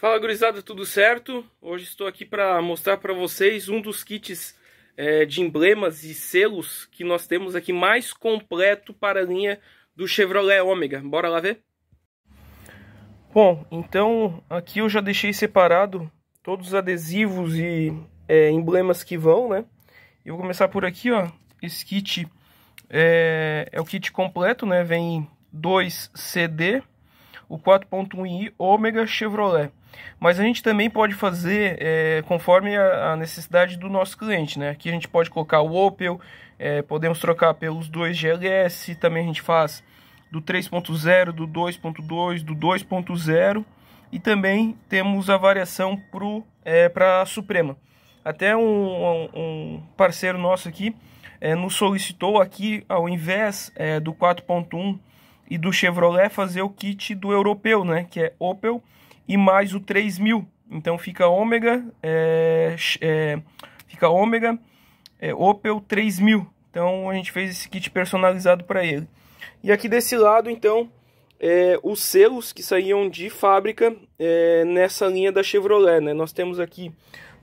Fala gurizada, tudo certo? Hoje estou aqui para mostrar para vocês um dos kits é, de emblemas e selos que nós temos aqui mais completo para a linha do Chevrolet Omega. Bora lá ver? Bom, então aqui eu já deixei separado todos os adesivos e é, emblemas que vão, né? Eu vou começar por aqui, ó. Esse kit é, é o kit completo, né? Vem 2 CD, o 4.1i Omega Chevrolet. Mas a gente também pode fazer é, conforme a, a, necessidade do nosso cliente, né? Aqui a gente pode colocar o Opel, é, podemos trocar pelos dois GLS, também a gente faz do 3.0, do 2.2, do 2.0 e também temos a variação para é, a Suprema. Até um, um, parceiro nosso aqui é, nos solicitou aqui, ao invés é, do 4.1 e do Chevrolet, fazer o kit do europeu, né? Que é Opel e mais o 3000. Então fica ômega, é, é, fica ômega é, Opel 3000. Então a gente fez esse kit personalizado para ele. E aqui desse lado, então, é, os selos que saíam de fábrica é, nessa linha da Chevrolet. Né? Nós temos aqui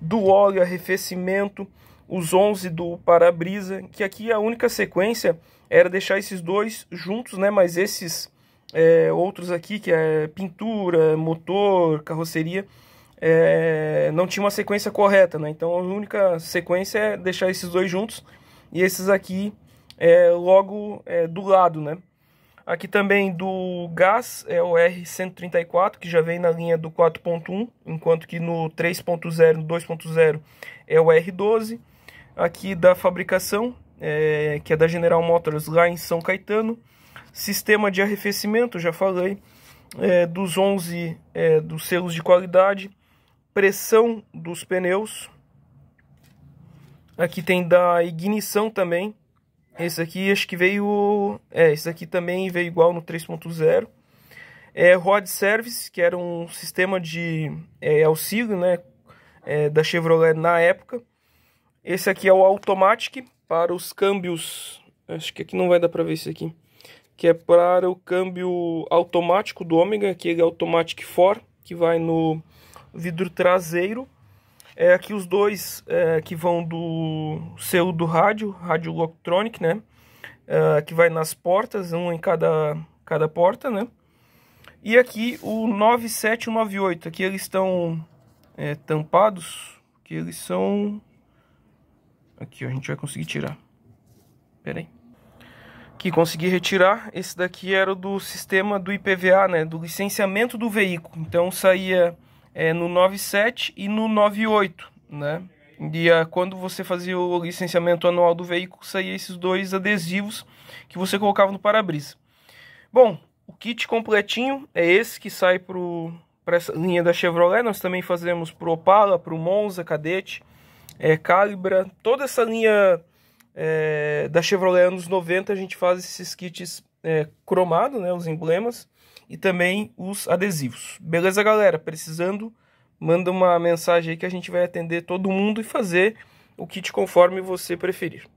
do óleo, arrefecimento, os 11 do para-brisa, que aqui a única sequência era deixar esses dois juntos, né? mas esses é, outros aqui que é pintura, motor, carroceria, é, não tinha uma sequência correta, né? Então a única sequência é deixar esses dois juntos e esses aqui é, logo é, do lado, né? Aqui também do gás é o R134, que já vem na linha do 4.1, enquanto que no 3.0, no 2.0 é o R12. Aqui da fabricação, é, que é da General Motors lá em São Caetano, Sistema de arrefecimento, já falei, é, dos 11 é, dos selos de qualidade, pressão dos pneus. Aqui tem da ignição também. Esse aqui acho que veio... É, esse aqui também veio igual no 3.0. É, Rod Service, que era um sistema de é, auxílio né, é, da Chevrolet na época. Esse aqui é o Automatic para os câmbios... Acho que aqui não vai dar para ver isso aqui que é para o câmbio automático do Ômega, aquele é Automatic for, que vai no vidro traseiro. É, aqui os dois é, que vão do seu do rádio, rádio Loctronic, né? É, que vai nas portas, um em cada, cada porta, né? E aqui o 97 e o 98, aqui eles estão é, tampados, que eles são... Aqui a gente vai conseguir tirar. Pera aí que consegui retirar. Esse daqui era do sistema do IPVA, né, do licenciamento do veículo. Então saía é, no 97 e no 98, né? E a, ah, quando você fazia o licenciamento anual do veículo, saía esses dois adesivos que você colocava no para-brisa. Bom, o kit completinho é esse que sai para essa linha da Chevrolet. Nós também fazemos para o Opala, para o Monza, Cadete, é, Calibra, toda essa linha é, da Chevrolet anos é 90 a gente faz esses kits é, cromado, né, os emblemas e também os adesivos. Beleza, galera? Precisando, manda uma mensagem aí que a gente vai atender todo mundo e fazer o kit conforme você preferir.